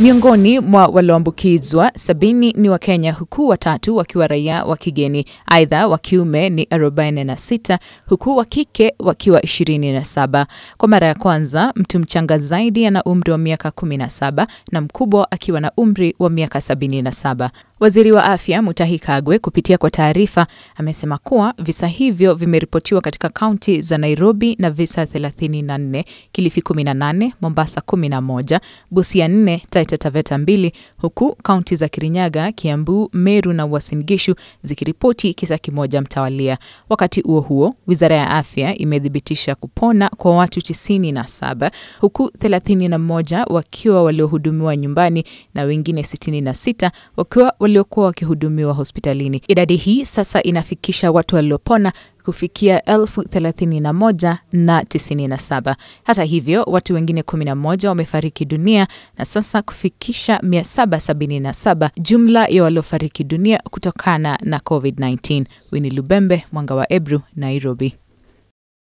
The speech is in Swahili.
Miongoni mwa walioambukizwa sabini ni Wakenya huku watatu wakiwa raia wa kigeni. Aidha, wa kiume ni 46 huku wa kike wakiwa 27. Kwa mara ya kwanza, mtu mchanga zaidi ana umri wa miaka 17 na mkubwa akiwa na umri wa miaka 77. Waziri wa Afya Mutahi Kagwe kupitia kwa taarifa amesema kuwa visa hivyo vimeripotiwa katika kaunti za Nairobi na visa 34, Kilifi 18, Mombasa 11, Busia 4, Taita Taveta 2, huku kaunti za Kirinyaga, Kiambu, Meru na Uasin Gishu zikiripoti kisa kimoja mtawalia. Wakati huo huo, Wizara ya Afya imethibitisha kupona kwa watu 97 huku 31 wakiwa waliohudumiwa nyumbani na wengine 66 wakiwa waliokuwa wakihudumiwa hospitalini. Idadi hii sasa inafikisha watu waliopona kufikia elfu thelathini na moja na tisini na saba. Hata hivyo, watu wengine 11 wamefariki dunia na sasa kufikisha 777 jumla ya waliofariki dunia kutokana na COVID-19. wini Lubembe, Mwanga wa Ebru, Nairobi.